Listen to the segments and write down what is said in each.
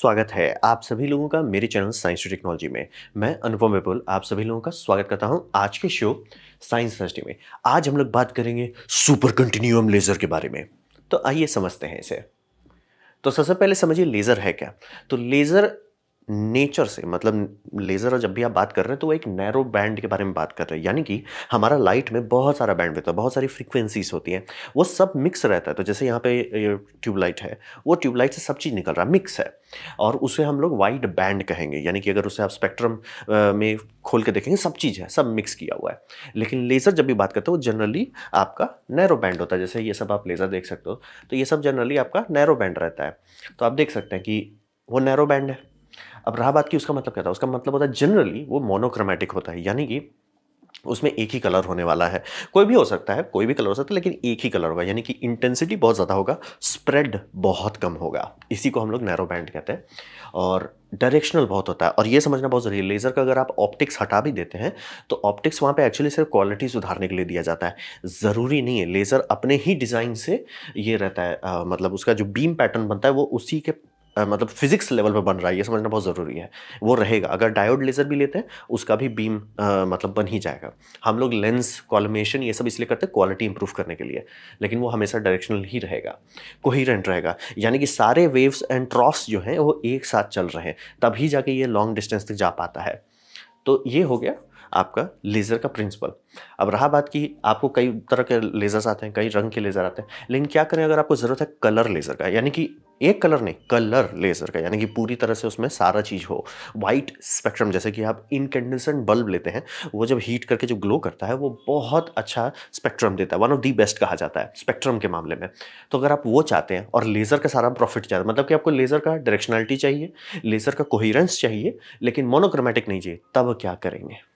स्वागत है आप सभी लोगों का मेरे चैनल साइंस टू टेक्नोलॉजी में मैं अनुपम विपुल आप सभी लोगों का स्वागत करता हूं आज के शो साइंस थर्सडे में आज हम लोग बात करेंगे सुपर कंटिन्यूम लेज़र के बारे में तो आइए समझते हैं इसे तो सबसे पहले समझिए लेज़र है क्या तो लेज़र नेचर से मतलब लेज़र जब भी आप बात कर रहे हैं तो वो एक नैरो बैंड के बारे में बात कर रहे हैं यानी कि हमारा लाइट में बहुत सारा बैंड होता है बहुत सारी फ्रीक्वेंसीज होती हैं वो सब मिक्स रहता है तो जैसे यहाँ पे ट्यूबलाइट है वो ट्यूबलाइट से सब चीज़ निकल रहा है मिक्स है और उसे हम लोग वाइड बैंड कहेंगे यानी कि अगर उसे आप स्पेक्ट्रम में खोल के देखेंगे सब चीज़ है सब मिक्स किया हुआ है लेकिन लेज़र जब भी बात करते हो वो जनरली आपका नैरो बैंड होता है जैसे ये सब आप लेज़र देख सकते हो तो ये सब जनरली आपका नैरो बैंड रहता है तो आप देख सकते हैं कि वो नैरो बैंड है अब रहा बात की उसका मतलब क्या था उसका मतलब होता है जनरली वो मोनोक्रोमेटिक होता है यानी कि उसमें एक ही कलर होने वाला है कोई भी हो सकता है कोई भी कलर हो सकता है लेकिन एक ही कलर होगा यानी कि इंटेंसिटी बहुत ज़्यादा होगा स्प्रेड बहुत कम होगा इसी को हम लोग नैरो बैंड कहते हैं और डायरेक्शनल बहुत होता है और ये समझना बहुत ज़रूरी है लेज़र का अगर आप ऑप्टिक्स हटा भी देते हैं तो ऑप्टिक्स वहाँ पे एक्चुअली सिर्फ क्वालिटी सुधारने के लिए दिया जाता है ज़रूरी नहीं है लेज़र अपने ही डिज़ाइन से ये रहता है आ, मतलब उसका जो बीम पैटर्न बनता है वो उसी के मतलब फिजिक्स लेवल पर बन रहा है ये समझना बहुत ज़रूरी है वो रहेगा अगर डायोड लेज़र भी लेते हैं उसका भी बीम आ, मतलब बन ही जाएगा हम लोग लेंस कॉलमेशन ये सब इसलिए करते हैं क्वालिटी इंप्रूव करने के लिए लेकिन वो हमेशा डायरेक्शनल ही रहेगा कोहिरेंट रहेगा यानी कि सारे वेव्स एंड ट्रॉस जो हैं वो एक साथ चल रहे हैं तभी जाके ये लॉन्ग डिस्टेंस तक जा पाता है तो ये हो गया आपका लेज़र का प्रिंसिपल अब रहा बात की आपको कई तरह के लेज़र्स आते हैं कई रंग के लेज़र आते हैं लेकिन क्या करें अगर आपको ज़रूरत है कलर लेज़र का यानी कि एक कलर नहीं कलर लेज़र का यानी कि पूरी तरह से उसमें सारा चीज़ हो वाइट स्पेक्ट्रम जैसे कि आप इनकेंडेसेंट बल्ब लेते हैं वो जब हीट करके जो ग्लो करता है वो बहुत अच्छा स्पेक्ट्रम देता है वन ऑफ दी बेस्ट कहा जाता है स्पेक्ट्रम के मामले में तो अगर आप वो चाहते हैं और लेज़र का सारा प्रॉफिट चाहते हैं मतलब कि आपको लेज़र का डायरेक्शनलिटी चाहिए लेज़र का कोहिरेंस चाहिए लेकिन मोनोक्रोमेटिक नहीं चाहिए तब क्या करेंगे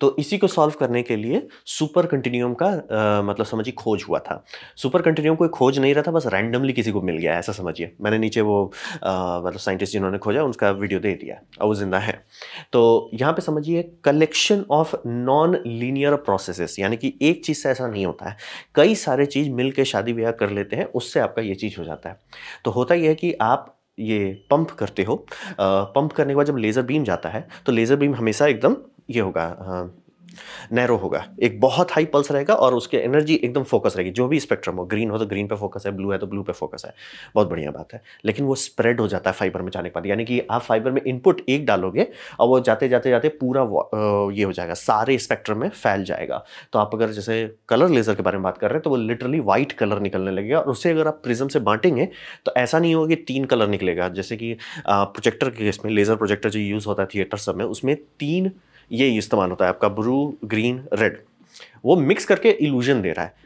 तो इसी को सॉल्व करने के लिए सुपर कंटिन्यूम का आ, मतलब समझिए खोज हुआ था सुपर कंटिन्यूम कोई खोज नहीं रहा था बस रैंडमली किसी को मिल गया ऐसा समझिए मैंने नीचे वो आ, मतलब साइंटिस्ट जिन्होंने खोजा उनका वीडियो दे दिया और वो जिंदा है तो यहाँ पे समझिए collection of non linear processes यानी कि एक चीज़ से ऐसा नहीं होता है कई सारे चीज़ मिल के शादी ब्याह कर लेते हैं उससे आपका ये चीज़ हो जाता है तो होता यह है कि आप ये पंप करते हो पंप करने के बाद जब लेज़र बीम जाता है तो लेज़र बीम हमेशा एकदम ये होगा हाँ नैरो होगा एक बहुत हाई पल्स रहेगा और उसके एनर्जी एकदम फोकस रहेगी जो भी स्पेक्ट्रम हो ग्रीन हो तो ग्रीन पे फोकस है ब्लू है तो ब्लू पे फोकस है बहुत बढ़िया बात है लेकिन वो स्प्रेड हो जाता है फाइबर में जाने के बाद यानी कि आप फाइबर में इनपुट एक डालोगे और वो जाते जाते जाते पूरा ये हो जाएगा सारे स्पेक्ट्रम में फैल जाएगा तो आप अगर जैसे कलर लेजर के बारे में बात कर रहे हैं तो वो लिटरली व्हाइट कलर निकलने लगेगा और उससे अगर आप प्रिज्म से बांटेंगे तो ऐसा नहीं होगा कि तीन कलर निकलेगा जैसे कि प्रोजेक्टर के इसमें लेजर प्रोजेक्टर जो यूज़ होता है थिएटर सब में उसमें तीन ये इस्तेमाल होता है आपका ब्लू ग्रीन रेड वो मिक्स करके इल्यूजन दे रहा है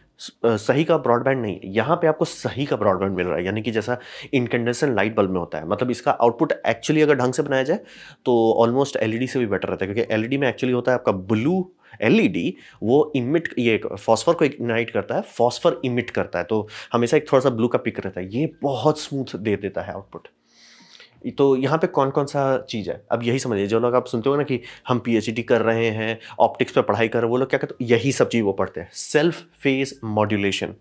सही का ब्रॉडबैंड नहीं है यहाँ पे आपको सही का ब्रॉडबैंड मिल रहा है यानी कि जैसा इनकंडेंसन लाइट बल्ब में होता है मतलब इसका आउटपुट एक्चुअली अगर ढंग से बनाया जाए तो ऑलमोस्ट एलईडी से भी बेटर रहता है क्योंकि एलईडी में एक्चुअली होता है आपका ब्लू एलईडी वो इमिट ये फॉस्फर को इग्नाइट करता है फॉस्फर इमिट करता है तो हमेशा एक थोड़ा सा ब्लू का पिक रहता है ये बहुत स्मूथ दे देता है आउटपुट तो यहाँ पे कौन कौन सा चीज़ है अब यही समझिए जो लोग आप सुनते हो ना कि हम पीएचडी कर रहे हैं ऑप्टिक्स पे पढ़ाई कर रहे हैं वो लोग क्या कहते हैं यही सब चीज़ वो पढ़ते हैं self phase modulation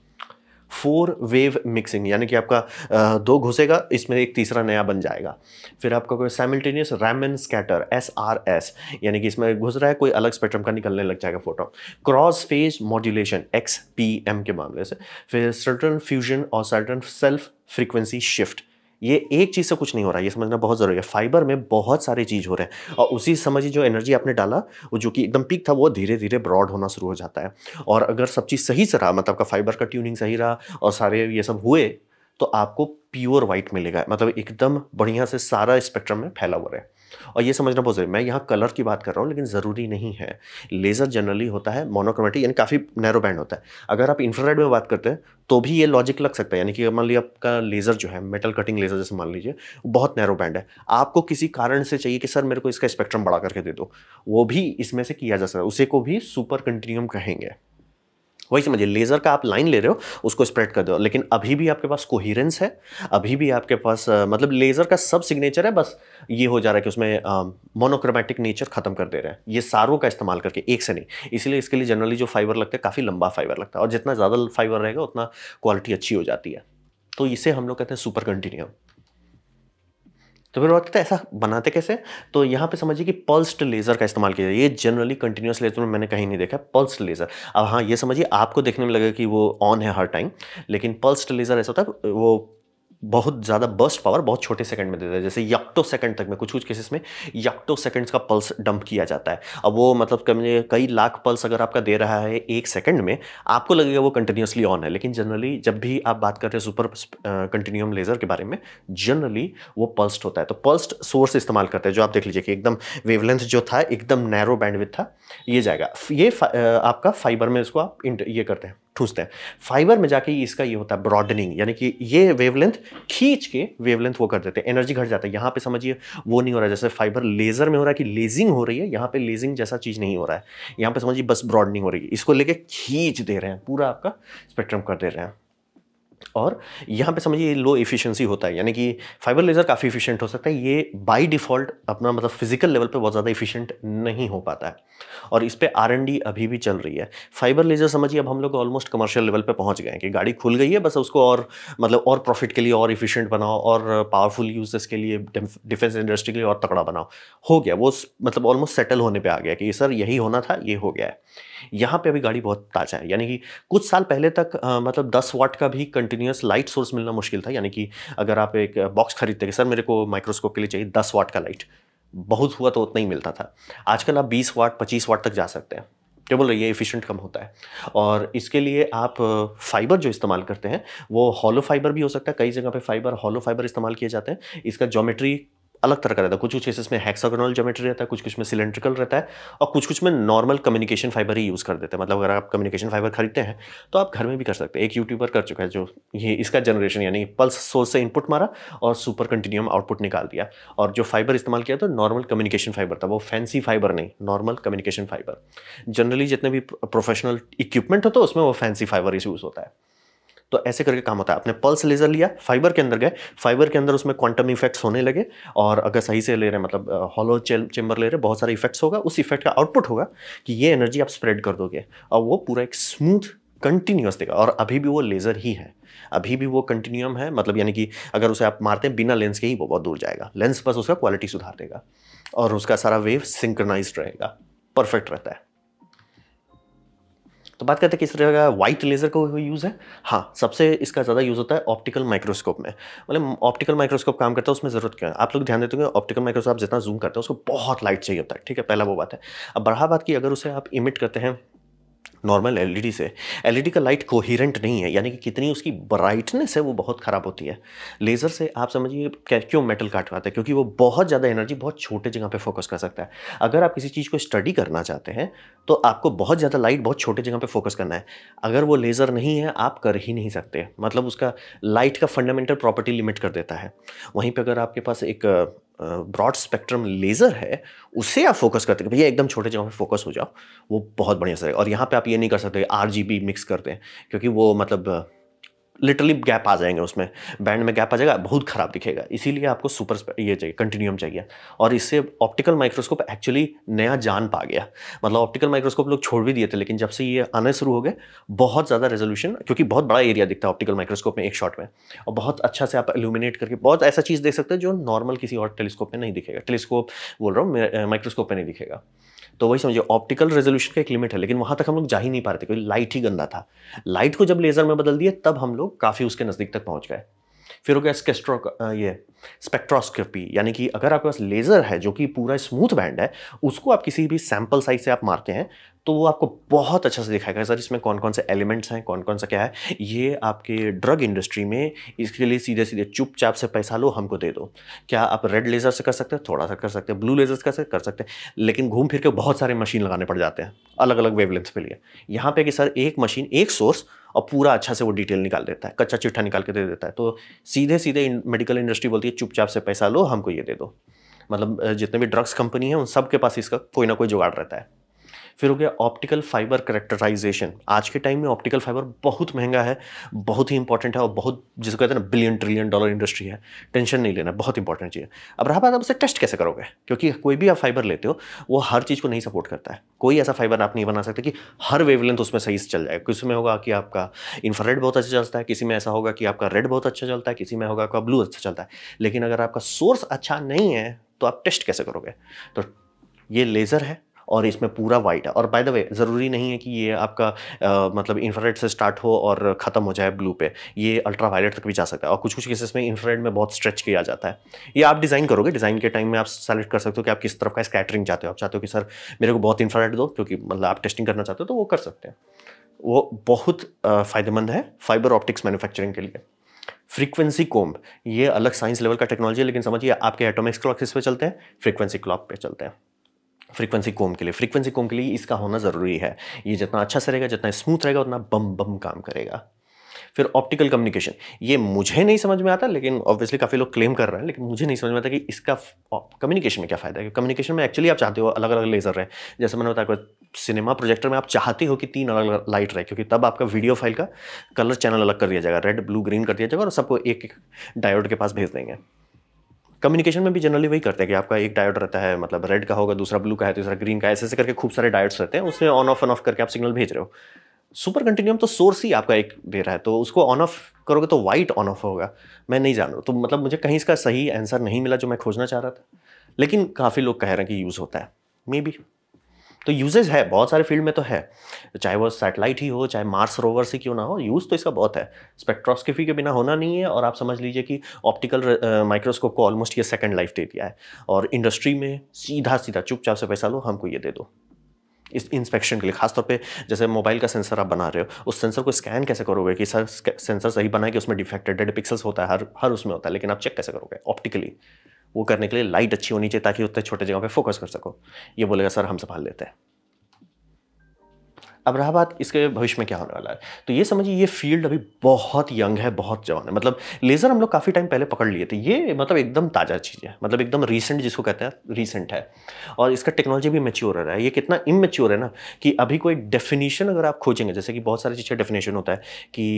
four wave mixing यानी कि आपका दो घुसेगा इसमें एक तीसरा नया बन जाएगा फिर आपका कोई simultaneous Raman and scatter S R S यानी कि इसमें घुस रहा है कोई अलग स्पेक्ट्रम का निकलने लग जाएगा photo cross phase modulation X P M के मामले से फिर सर्टन फ्यूजन और सर्टन सेल्फ फ्रीक्वेंसी शिफ्ट ये एक चीज़ से कुछ नहीं हो रहा है ये समझना बहुत ज़रूरी है फाइबर में बहुत सारे चीज़ हो रहे हैं और उसी समझिए जो एनर्जी आपने डाला वो जो कि एकदम पीक था वो धीरे धीरे ब्रॉड होना शुरू हो जाता है और अगर सब चीज़ सही से रहा मतलब का फाइबर का ट्यूनिंग सही रहा और सारे ये सब हुए तो आपको प्योर वाइट मिलेगा मतलब एकदम बढ़िया से सारा स्पेक्ट्रम में फैला हुआ है और ये समझना बहुत जरूरी मैं यहाँ कलर की बात कर रहा हूँ लेकिन ज़रूरी नहीं है लेज़र जनरली होता है मोनोक्रोमेटिक यानी काफ़ी नैरो बैंड होता है अगर आप इंफ्रारेड में बात करते हैं तो भी ये लॉजिक लग सकता है यानी कि मान लीजिए आपका लेज़र जो है मेटल कटिंग लेज़र जैसे मान लीजिए बहुत नैरो बैंड है आपको किसी कारण से चाहिए कि सर मेरे को इसका स्पेक्ट्रम बढ़ा करके दे दो वो भी इसमें से किया जा सकता है उसे को भी सुपर कंटिन्यूम कहेंगे वही समझिए लेज़र का आप लाइन ले रहे हो उसको स्प्रेड कर दो लेकिन अभी भी आपके पास कोहिरेंस है अभी भी आपके पास मतलब लेज़र का सब सिग्नेचर है बस ये हो जा रहा है कि उसमें मोनोक्रोमेटिक नेचर ख़त्म कर दे रहे हैं ये सारों का इस्तेमाल करके एक से नहीं इसीलिए इसके लिए जनरली जो फाइबर लगता है काफ़ी लंबा फाइबर लगता है और जितना ज़्यादा फाइबर रहेगा उतना क्वालिटी अच्छी हो जाती है तो इसे हम लोग कहते हैं सुपर कंटिन्यू तो फिर बात ऐसा बनाते कैसे तो यहाँ पे समझिए कि पल्स्ड लेज़र का इस्तेमाल किया जाए ये जनरली कंटिन्यूस लेज़र में मैंने कहीं नहीं देखा पल्स्ड लेज़र अब हाँ ये समझिए आपको देखने में लगेगा कि वो ऑन है हर टाइम लेकिन पल्स्ड लेज़र ऐसा होता है वो बहुत ज़्यादा बर्स्ट पावर बहुत छोटे सेकंड में देता है जैसे यक्टो सेकंड तक में कुछ कुछ केसेस में यक्टो सेकंड्स का पल्स डंप किया जाता है अब वो मतलब कई लाख पल्स अगर आपका दे रहा है एक सेकंड में आपको लगेगा वो कंटिन्यूसली ऑन है लेकिन जनरली जब भी आप बात कर रहे हैं सुपर कंटिन्यूम लेज़र के बारे में जनरली वो पल्स्ड होता है तो पल्स्ड सोर्स इस्तेमाल करते हैं जो आप देख लीजिए कि एकदम वेवलेंथ जो था एकदम नैरो बैंडविथ था ये जाएगा ये आपका फाइबर में इसको आप ये करते हैं ठूसते हैं फाइबर में जाके इसका ये होता है ब्रॉडनिंग यानी कि ये वेवलेंथ खींच के वेवलेंथ वो कर देते हैं एनर्जी घट जाता है यहाँ पे समझिए वो नहीं हो रहा है जैसे फाइबर लेजर में हो रहा है कि लेजिंग हो रही है यहाँ पे लेजिंग जैसा चीज़ नहीं हो रहा है यहाँ पे समझिए बस ब्रॉडनिंग हो रही है इसको लेके खींच दे रहे हैं पूरा आपका स्पेक्ट्रम कर दे रहे हैं और यहाँ पे समझिए लो एफिशिएंसी होता है यानी कि फाइबर लेज़र काफ़ी इफिशियंट हो सकता है ये बाय डिफ़ॉल्ट अपना मतलब फिजिकल लेवल पे बहुत ज़्यादा इफिशियंट नहीं हो पाता है और इस पर आर अभी भी चल रही है फाइबर लेज़र समझिए अब हम लोग ऑलमोस्ट कमर्शियल लेवल पर पहुँच गए हैं कि गाड़ी खुल गई है बस उसको और मतलब और प्रॉफिट के लिए और इफिशियंट बनाओ और पावरफुल यूजेस के लिए डिफेंस इंडस्ट्री के लिए और तगड़ा बनाओ हो गया वो मतलब ऑलमोस्ट सेटल होने पर आ गया कि सर यही होना था ये हो गया है यहाँ पर अभी गाड़ी बहुत ताज़ा है यानी कि कुछ साल पहले तक मतलब दस वाट का भी कंट कंटिन्यूस लाइट सोर्स मिलना मुश्किल था यानी कि अगर आप एक बॉक्स खरीदते कि सर मेरे को माइक्रोस्कोप के लिए चाहिए दस वाट का लाइट बहुत हुआ तो उतना ही मिलता था आजकल आप बीस वाट पच्चीस वाट तक जा सकते हैं क्या बोल रही है एफिशिएंट कम होता है और इसके लिए आप फाइबर जो इस्तेमाल करते हैं वो हॉलो फाइबर भी हो सकता है कई जगह पे फाइबर हॉलो फाइबर इस्तेमाल किए जाते हैं इसका जोमेट्री अलग तरह का रहता है कुछ कुछ केसेस में हेक्सागोनल ज्योमेट्री रहता है कुछ कुछ में सिलेंड्रिकल रहता है और कुछ कुछ में नॉर्मल कम्युनिकेशन फाइबर ही यूज़ कर देते हैं मतलब अगर आप कम्युनिकेशन फाइबर खरीदते हैं तो आप घर में भी कर सकते हैं एक यूट्यूबर कर चुका है जो ये इसका जनरेशन यानी पल्स सोर्स से इनपुट मारा और सुपर कंटिन्यूम आउटपुट निकाल दिया और जो फाइबर इस्तेमाल किया तो नॉर्मल कम्युनिकेशन फाइबर था वो फैंसी फाइबर नहीं नॉर्मल कम्युनिकेशन फाइबर जनरली जितने भी प्रोफेशनल इक्विपमेंट होता है उसमें वो फैंसी फाइबर यूज़ होता है तो ऐसे करके काम होता है आपने पल्स लेज़र लिया फाइबर के अंदर गए फाइबर के अंदर उसमें क्वांटम इफेक्ट्स होने लगे और अगर सही से ले रहे मतलब हॉलो चेम्बर ले रहे बहुत सारे इफेक्ट्स होगा उस इफेक्ट का आउटपुट होगा कि ये एनर्जी आप स्प्रेड कर दोगे और वो पूरा एक स्मूथ कंटिन्यूस देगा और अभी भी वो लेज़र ही है अभी भी वो कंटिन्यूम है मतलब यानी कि अगर उसे आप मारते हैं बिना लेंस के ही वो बहुत दूर जाएगा लेंस बस उसका क्वालिटी सुधार देगा और उसका सारा वेव सिंक्रनाइज रहेगा परफेक्ट रहता है तो बात करते हैं किस तरह का वाइट लेज़र का यूज़ है हाँ सबसे इसका ज़्यादा यूज़ होता है ऑप्टिकल माइक्रोस्कोप में मतलब ऑप्टिकल माइक्रोस्कोप काम करता है उसमें ज़रूरत क्या है आप लोग ध्यान देते होंगे ऑप्टिकल माइक्रोस्कोप जितना जूम करते हैं उसको बहुत लाइट चाहिए होता है ठीक है पहला वो बात है अब बढ़ा बात की अगर उसे आप इमिट करते हैं नॉर्मल एलईडी e से एलईडी e का लाइट कोहिरेंट नहीं है यानी कि कितनी उसकी ब्राइटनेस है वो बहुत ख़राब होती है लेज़र से आप समझिए क्यों मेटल काट पाते हैं क्योंकि वो बहुत ज़्यादा एनर्जी बहुत छोटे जगह पे फोकस कर सकता है अगर आप किसी चीज़ को स्टडी करना चाहते हैं तो आपको बहुत ज़्यादा लाइट बहुत छोटे जगह पर फोकस करना है अगर वो लेज़र नहीं है आप कर ही नहीं सकते मतलब उसका लाइट का फंडामेंटल प्रॉपर्टी लिमिट कर देता है वहीं पर अगर आपके पास एक ब्रॉड स्पेक्ट्रम लेज़र है उसे आप फोकस करते हैं भैया एकदम छोटे जगह पे फोकस हो जाओ वो बहुत बढ़िया सर है और यहाँ पे आप ये नहीं कर सकते आर मिक्स करते हैं क्योंकि वो मतलब लिटरली गैप आ जाएंगे उसमें बैंड में गैप आ जाएगा बहुत ख़राब दिखेगा इसीलिए आपको सुपर ये चाहिए कंटिन्यूम चाहिए और इससे ऑप्टिकल माइक्रोस्कोप एक्चुअली नया जान पा गया मतलब ऑप्टिकल माइक्रोस्कोप लोग छोड़ भी दिए थे लेकिन जब से ये आने शुरू हो गए बहुत ज़्यादा रेजोल्यूशन क्योंकि बहुत बड़ा एरिया दिखता है ऑप्टिकल माइक्रोस्कोप में एक शॉट में और बहुत अच्छा से आप एलुमिनेट करके बहुत ऐसा चीज़ देख सकते हैं जो नॉर्मल किसी और टेलीस्कोप में नहीं दिखेगा टेलीस्कोप बोल रहा हूँ माइक्रोस्कोप में नहीं दिखेगा तो वही समझिए ऑप्टिकल रेजोल्यूशन का एक लिमिट है लेकिन वहाँ तक हम लोग जा ही नहीं पा रहे थे क्योंकि लाइट ही गंदा था लाइट को जब लेज़र में बदल दिए तब हम लोग काफ़ी उसके नज़दीक तक पहुँच गए फिर हो गया स्केस्ट्रो ये स्पेक्ट्रोस्कोपी यानी कि अगर आपके पास लेज़र है जो कि पूरा स्मूथ बैंड है उसको आप किसी भी सैम्पल साइज से आप मारते हैं तो वो आपको बहुत अच्छा से दिखाएगा सर इसमें कौन कौन से एलिमेंट्स हैं कौन कौन सा क्या है ये आपके ड्रग इंडस्ट्री में इसके लिए सीधे सीधे चुपचाप से पैसा लो हमको दे दो क्या आप रेड लेज़र से कर सकते हैं थोड़ा सा कर सकते हैं ब्लू लेज़र से कर सकते कर सकते हैं लेकिन घूम फिर के बहुत सारे मशीन लगाने पड़ जाते हैं अलग अलग वेवलेंथ के लिए यहाँ पे कि सर एक मशीन एक सोर्स और पूरा अच्छा से वो डिटेल निकाल देता है कच्चा चिट्ठा निकाल के दे देता है तो सीधे सीधे मेडिकल इंडस्ट्री बोलती है चुपचाप से पैसा लो हमको ये दे दो मतलब जितने भी ड्रग्स कंपनी है उन सब के पास इसका कोई ना कोई जुगाड़ रहता है फिर हो गया ऑप्टिकल फाइबर करेक्टराइजेशन आज के टाइम में ऑप्टिकल फाइबर बहुत महंगा है बहुत ही इंपॉर्टेंट है और बहुत जिसको कहते हैं ना बिलियन ट्रिलियन डॉलर इंडस्ट्री है टेंशन नहीं लेना बहुत इंपॉर्टेंट चीज़ है अब रहा बात आप उसे टेस्ट कैसे करोगे क्योंकि कोई भी आप फाइबर लेते हो वो हर चीज़ को नहीं सपोर्ट करता है कोई ऐसा फाइबर आप नहीं बना सकते कि हर वेवलेंथ उसमें सही से चल जाएगा किसी में होगा कि आपका इंफ्रारेड बहुत अच्छा चलता है किसी में ऐसा होगा कि आपका रेड बहुत अच्छा चलता है किसी में होगा आपका ब्लू अच्छा चलता है लेकिन अगर आपका सोर्स अच्छा नहीं है तो आप टेस्ट कैसे करोगे तो ये लेज़र है और इसमें पूरा वाइट है और बाय द वे ज़रूरी नहीं है कि ये आपका आ, मतलब इन्फ्रारेड से स्टार्ट हो और ख़त्म हो जाए ब्लू पे ये अल्ट्रा वायलेट तक भी जा सकता है और कुछ कुछ केसेस में इन्फ्रारेड में बहुत स्ट्रेच किया जाता है ये आप डिज़ाइन करोगे डिज़ाइन के टाइम में आप सेलेक्ट कर सकते हो कि आप किस तरफ का स्कैटरिंग चाहते हो आप चाहते हो कि सर मेरे को बहुत इन्फ्रारेड दो क्योंकि मतलब आप टेस्टिंग करना चाहते हो तो वो कर सकते हैं वो बहुत फ़ायदेमंद है फाइबर ऑप्टिक्स मैन्युफैक्चरिंग के लिए फ्रीक्वेंसी कोम्ब ये अलग साइंस लेवल का टेक्नोलॉजी है लेकिन समझिए आपके एटोमिक्स क्लॉक किस पे चलते हैं फ्रीक्वेंसी क्लॉक पे चलते हैं फ्रीक्वेंसी कोम के लिए फ्रीक्वेंसी कोम के लिए इसका होना ज़रूरी है ये जितना अच्छा से रहेगा जितना स्मूथ रहेगा उतना बम बम काम करेगा फिर ऑप्टिकल कम्युनिकेशन ये मुझे नहीं समझ में आता लेकिन ऑब्वियसली काफ़ी लोग क्लेम कर रहे हैं लेकिन मुझे नहीं समझ में आता कि इसका कम्युनिकेशन में क्या फ़ायदा है कम्युनिकेशन में एक्चुअली आप चाहते हो अलग अलग लेज़र रहे जैसे मैंने बताया सिनेमा प्रोजेक्टर में आप चाहते हो कि तीन अलग अलग लाइट रहे क्योंकि तब आपका वीडियो फाइल का कलर चैनल अलग कर दिया जाएगा रेड ब्लू ग्रीन कर दिया जाएगा और सबको एक एक डायोड के पास भेज देंगे कम्युनिकेशन में भी जनरली वही करते हैं कि आपका एक डायोड रहता है मतलब रेड का होगा दूसरा ब्लू का है तीसरा ग्रीन का है ऐसे ऐसे करके खूब सारे डायोड्स रहते हैं उसे ऑन ऑफ ऑन ऑफ करके आप सिग्नल भेज रहे हो सुपर कंटिन्यूम तो सोर्स ही आपका एक दे रहा है तो उसको ऑन ऑफ करोगे तो वाइट ऑन ऑफ होगा मैं नहीं जान रहा तो मतलब मुझे कहीं इसका सही आंसर नहीं मिला जो मैं खोजना चाह रहा था लेकिन काफ़ी लोग कह रहे हैं कि यूज़ होता है मे बी तो यूजेज है बहुत सारे फील्ड में तो है चाहे वो सैटेलाइट ही हो चाहे मार्स रोवर से क्यों ना हो यूज़ तो इसका बहुत है स्पेक्ट्रोस्कोपी के बिना होना नहीं है और आप समझ लीजिए कि ऑप्टिकल माइक्रोस्कोप uh, को ऑलमोस्ट ये सेकेंड लाइफ दे दिया है और इंडस्ट्री में सीधा सीधा चुपचाप से पैसा लो हमको ये दे दो इस इंस्पेक्शन के लिए खासतौर पे जैसे मोबाइल का सेंसर आप बना रहे हो उस सेंसर को स्कैन कैसे करोगे कि सर सेंसर सही बना है कि उसमें डिफेक्टेड पिक्सल्स होता है हर हर उसमें होता है लेकिन आप चेक कैसे करोगे ऑप्टिकली वो करने के लिए लाइट अच्छी होनी चाहिए ताकि उतने छोटे जगह पे फोकस कर सको ये बोलेगा सर हम संभाल लेते हैं अब रहा बात इसके भविष्य में क्या होने वाला है तो ये समझिए ये फील्ड अभी बहुत यंग है बहुत जवान है मतलब लेज़र हम लोग काफ़ी टाइम पहले पकड़ लिए थे ये मतलब एकदम ताज़ा चीज़ है मतलब एकदम रीसेंट जिसको कहते हैं रीसेंट है और इसका टेक्नोलॉजी भी मेच्योर रहा है ये कितना इमेच्योर है ना कि अभी कोई डेफिनेशन अगर आप खोजेंगे जैसे कि बहुत सारी चीज़ें डेफिनेशन होता है कि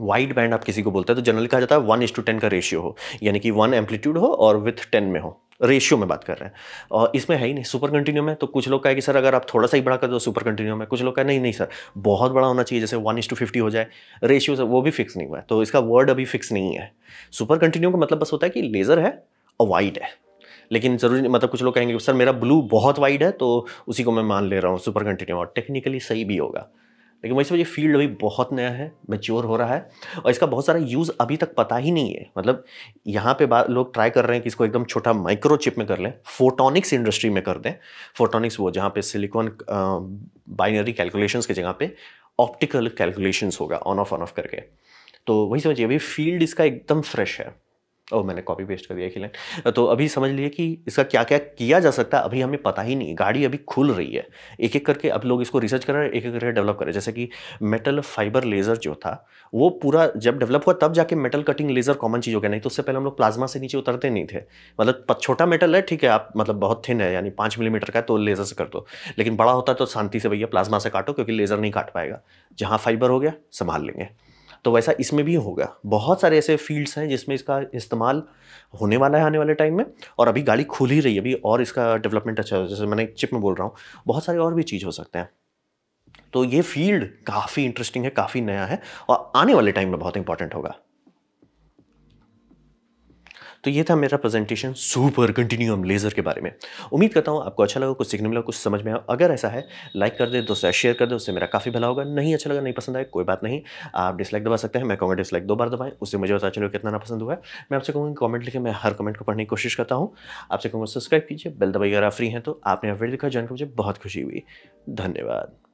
वाइड बैंड आप किसी को बोलते हैं तो जनरली कहा जाता है वन इज टू टेन का रेशियो हो यानी कि वन एम्पलीट्यूड हो और विथ टेन में हो रेशियो में बात कर रहे हैं और इसमें है ही नहीं सुपर कंटिन्यू में तो कुछ लोग कहे कि सर अगर आप थोड़ा सा ही बड़ा कर दो सुपर कंटिन्यू में कुछ लोग कहे नहीं नहीं सर बहुत बड़ा होना चाहिए जैसे वन इज टू फिफ्टी हो जाए रेशियो से वो भी फिक्स नहीं हुआ है तो इसका वर्ड अभी फिक्स नहीं है सुपर कंटिन्यू का मतलब बस होता है कि लेज़र है और वाइड है लेकिन ज़रूरी मतलब कुछ लोग कहेंगे सर मेरा ब्लू बहुत वाइड है तो उसी को मैं मान ले रहा हूँ सुपर कंटिन्यू और टेक्निकली सही भी होगा लेकिन वैसे मुझे फील्ड अभी बहुत नया है मेच्योर हो रहा है और इसका बहुत सारा यूज़ अभी तक पता ही नहीं है मतलब यहाँ पे बात लोग ट्राई कर रहे हैं कि इसको एकदम छोटा माइक्रोचिप में कर लें फोटोनिक्स इंडस्ट्री में कर दें फोटोनिक्स वो जहाँ पे सिलिकॉन बाइनरी कैलकुलेशंस की जगह पे ऑप्टिकल कैलकुलेशन होगा ऑन ऑफ ऑन ऑफ करके तो वही समझिए अभी फील्ड इसका एकदम फ्रेश है ओ मैंने कॉपी पेस्ट कर दिया एक लाइन तो अभी समझ लिए कि इसका क्या क्या किया जा सकता है अभी हमें पता ही नहीं गाड़ी अभी खुल रही है एक एक करके अब लोग इसको रिसर्च कर रहे हैं एक एक करके डेवलप कर रहे हैं जैसे कि मेटल फाइबर लेज़र जो था वो पूरा जब डेवलप हुआ तब जाके मेटल कटिंग लेज़र कॉमन चीज़ हो गया नहीं तो उससे पहले हम लोग प्लाज्मा से नीचे उतरते नहीं थे मतलब छोटा मेटल है ठीक है आप मतलब बहुत थिन है यानी पाँच मिलीमीटर का है तो लेज़र से कर दो लेकिन बड़ा होता है तो शांति से भैया प्लाज्मा से काटो क्योंकि लेज़र नहीं काट पाएगा जहाँ फाइबर हो गया संभाल लेंगे तो वैसा इसमें भी होगा बहुत सारे ऐसे फील्ड्स हैं जिसमें इसका इस्तेमाल होने वाला है आने वाले टाइम में और अभी गाड़ी खुल ही रही है अभी और इसका डेवलपमेंट अच्छा हो जैसे मैंने एक चिप में बोल रहा हूँ बहुत सारे और भी चीज़ हो सकते हैं तो ये फील्ड काफ़ी इंटरेस्टिंग है काफ़ी नया है और आने वाले टाइम में बहुत इंपॉर्टेंट होगा तो ये था मेरा प्रेजेंटेशन सुपर कंटिन्यूम लेज़र के बारे में उम्मीद करता हूँ आपको अच्छा लगा कुछ सीखने मिला कुछ समझ में आया अगर ऐसा है लाइक कर दे दोस्तों शेयर कर दे उससे मेरा काफ़ी भला होगा नहीं अच्छा लगा नहीं पसंद आया कोई बात नहीं आप डिसलाइक दबा सकते हैं मैं कॉमेंट डिसलाइक दो बार दबाएं उससे मुझे पता चलो कितना ना पसंद हुआ है मैं आपसे कहूँगी कमेंट लिखे मैं हर कमेंट को पढ़ने की कोशिश करता हूँ आपसे कहूँगा सब्सक्राइब कीजिए बेल दबाई अगर आप फ्री हैं तो आपने वीडियो दिखा जानकर मुझे बहुत खुशी हुई धन्यवाद